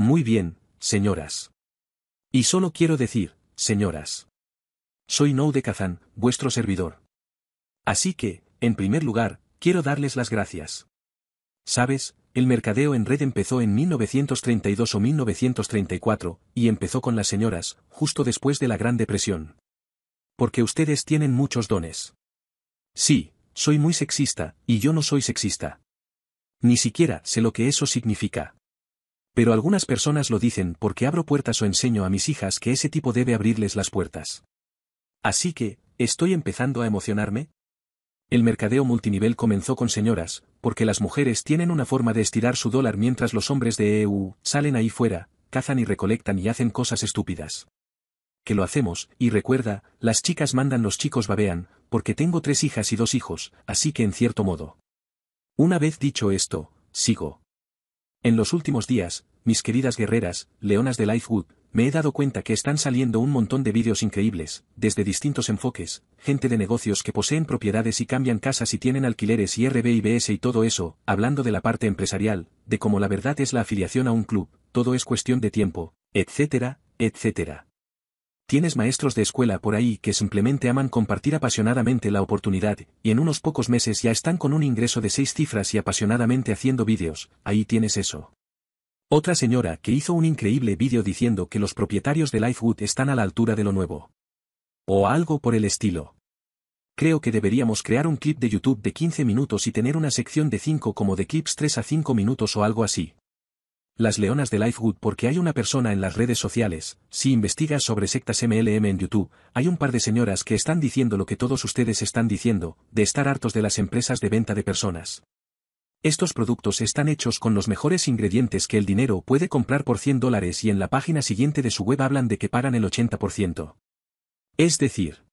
Muy bien, señoras. Y solo quiero decir, señoras. Soy Nou de Kazan, vuestro servidor. Así que, en primer lugar, quiero darles las gracias. Sabes, el mercadeo en red empezó en 1932 o 1934, y empezó con las señoras, justo después de la Gran Depresión. Porque ustedes tienen muchos dones. Sí, soy muy sexista, y yo no soy sexista. Ni siquiera sé lo que eso significa. Pero algunas personas lo dicen porque abro puertas o enseño a mis hijas que ese tipo debe abrirles las puertas. Así que, ¿estoy empezando a emocionarme? El mercadeo multinivel comenzó con señoras, porque las mujeres tienen una forma de estirar su dólar mientras los hombres de EU salen ahí fuera, cazan y recolectan y hacen cosas estúpidas. Que lo hacemos, y recuerda, las chicas mandan los chicos babean, porque tengo tres hijas y dos hijos, así que en cierto modo. Una vez dicho esto, sigo. En los últimos días, mis queridas guerreras, leonas de Lifewood, me he dado cuenta que están saliendo un montón de vídeos increíbles, desde distintos enfoques, gente de negocios que poseen propiedades y cambian casas y tienen alquileres y RBIBS y todo eso, hablando de la parte empresarial, de cómo la verdad es la afiliación a un club, todo es cuestión de tiempo, etcétera, etcétera. Tienes maestros de escuela por ahí que simplemente aman compartir apasionadamente la oportunidad, y en unos pocos meses ya están con un ingreso de seis cifras y apasionadamente haciendo vídeos, ahí tienes eso. Otra señora que hizo un increíble vídeo diciendo que los propietarios de Lifewood están a la altura de lo nuevo. O algo por el estilo. Creo que deberíamos crear un clip de YouTube de 15 minutos y tener una sección de 5 como de clips 3 a 5 minutos o algo así. Las leonas de Lifewood porque hay una persona en las redes sociales, si investigas sobre sectas MLM en YouTube, hay un par de señoras que están diciendo lo que todos ustedes están diciendo, de estar hartos de las empresas de venta de personas. Estos productos están hechos con los mejores ingredientes que el dinero puede comprar por 100 dólares y en la página siguiente de su web hablan de que pagan el 80%. Es decir,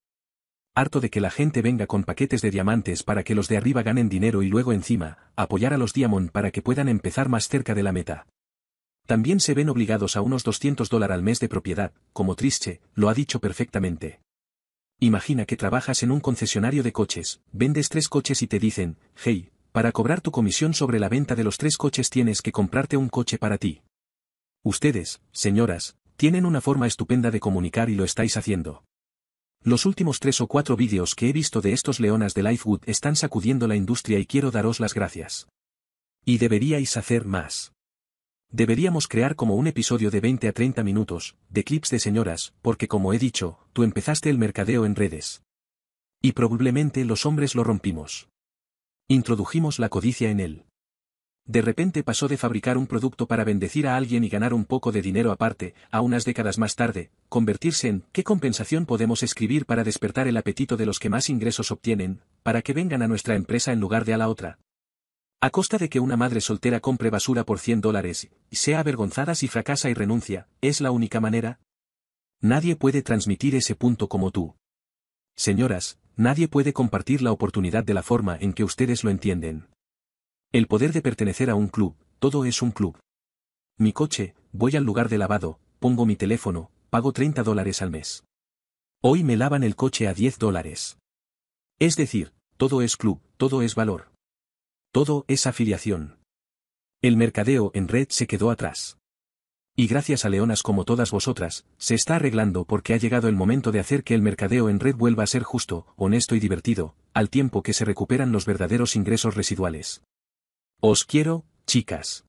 harto de que la gente venga con paquetes de diamantes para que los de arriba ganen dinero y luego encima, apoyar a los Diamond para que puedan empezar más cerca de la meta. También se ven obligados a unos 200 dólares al mes de propiedad, como Triste, lo ha dicho perfectamente. Imagina que trabajas en un concesionario de coches, vendes tres coches y te dicen, hey, para cobrar tu comisión sobre la venta de los tres coches tienes que comprarte un coche para ti. Ustedes, señoras, tienen una forma estupenda de comunicar y lo estáis haciendo. Los últimos tres o cuatro vídeos que he visto de estos leonas de Lifewood están sacudiendo la industria y quiero daros las gracias. Y deberíais hacer más. Deberíamos crear como un episodio de 20 a 30 minutos, de clips de señoras, porque como he dicho, tú empezaste el mercadeo en redes. Y probablemente los hombres lo rompimos. Introdujimos la codicia en él. De repente pasó de fabricar un producto para bendecir a alguien y ganar un poco de dinero aparte, a unas décadas más tarde, convertirse en ¿qué compensación podemos escribir para despertar el apetito de los que más ingresos obtienen, para que vengan a nuestra empresa en lugar de a la otra? A costa de que una madre soltera compre basura por 100 dólares, y sea avergonzada si fracasa y renuncia, ¿es la única manera? Nadie puede transmitir ese punto como tú. Señoras, nadie puede compartir la oportunidad de la forma en que ustedes lo entienden. El poder de pertenecer a un club, todo es un club. Mi coche, voy al lugar de lavado, pongo mi teléfono, pago 30 dólares al mes. Hoy me lavan el coche a 10 dólares. Es decir, todo es club, todo es valor. Todo es afiliación. El mercadeo en red se quedó atrás. Y gracias a leonas como todas vosotras, se está arreglando porque ha llegado el momento de hacer que el mercadeo en red vuelva a ser justo, honesto y divertido, al tiempo que se recuperan los verdaderos ingresos residuales. Os quiero, chicas.